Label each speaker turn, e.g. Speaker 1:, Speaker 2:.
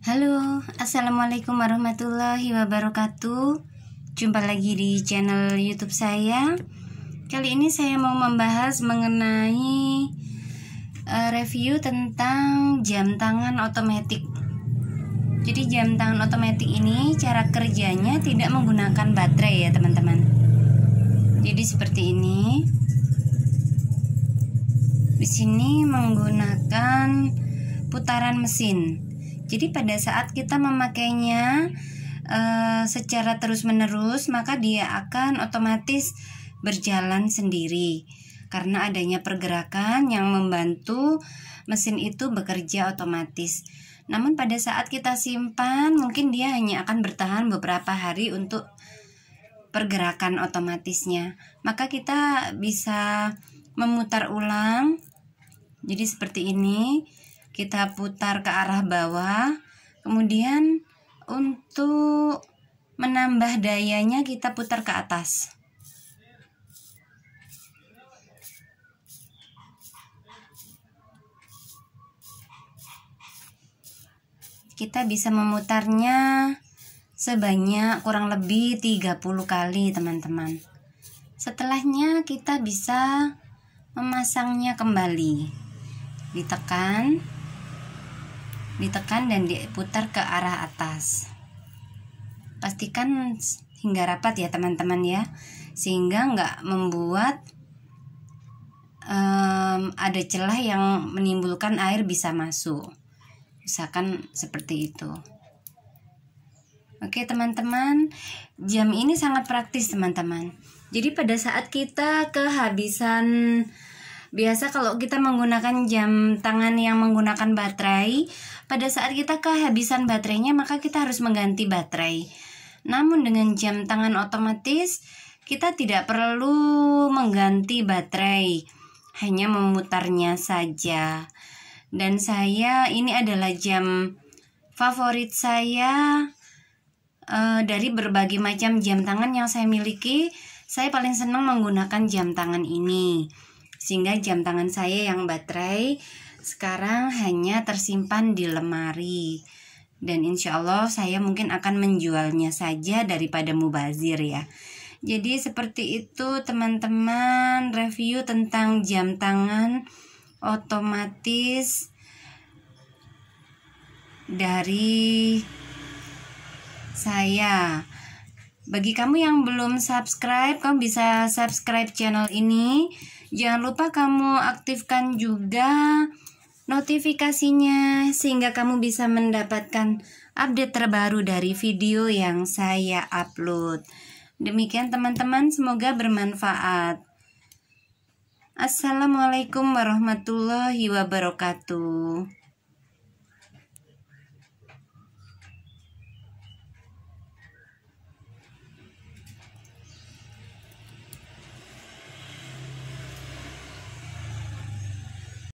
Speaker 1: Halo, Assalamualaikum warahmatullahi wabarakatuh Jumpa lagi di channel youtube saya Kali ini saya mau membahas mengenai uh, review tentang jam tangan otomatik. Jadi jam tangan otomatik ini cara kerjanya tidak menggunakan baterai ya teman-teman Jadi seperti ini Di sini menggunakan putaran mesin jadi hmm. pada saat kita memakainya e, secara terus-menerus, maka dia akan otomatis berjalan sendiri karena adanya pergerakan yang membantu mesin itu bekerja otomatis. Namun pada saat kita simpan, mungkin dia hanya akan bertahan beberapa hari untuk pergerakan otomatisnya. Maka kita bisa memutar ulang. Jadi seperti ini kita putar ke arah bawah kemudian untuk menambah dayanya kita putar ke atas kita bisa memutarnya sebanyak kurang lebih 30 kali teman-teman setelahnya kita bisa memasangnya kembali ditekan ditekan dan diputar ke arah atas pastikan hingga rapat ya teman-teman ya sehingga nggak membuat um, ada celah yang menimbulkan air bisa masuk misalkan seperti itu Oke teman-teman, jam ini sangat praktis teman-teman. Jadi pada saat kita kehabisan Biasa kalau kita menggunakan jam tangan yang menggunakan baterai, pada saat kita kehabisan baterainya maka kita harus mengganti baterai. Namun dengan jam tangan otomatis, kita tidak perlu mengganti baterai, hanya memutarnya saja. Dan saya ini adalah jam favorit saya e, dari berbagai macam jam tangan yang saya miliki, saya paling senang menggunakan jam tangan ini sehingga jam tangan saya yang baterai sekarang hanya tersimpan di lemari dan insya Allah saya mungkin akan menjualnya saja daripada mubazir ya jadi seperti itu teman-teman review tentang jam tangan otomatis dari saya bagi kamu yang belum subscribe kamu bisa subscribe channel ini Jangan lupa kamu aktifkan juga notifikasinya sehingga kamu bisa mendapatkan update terbaru dari video yang saya upload. Demikian teman-teman, semoga bermanfaat. Assalamualaikum warahmatullahi wabarakatuh.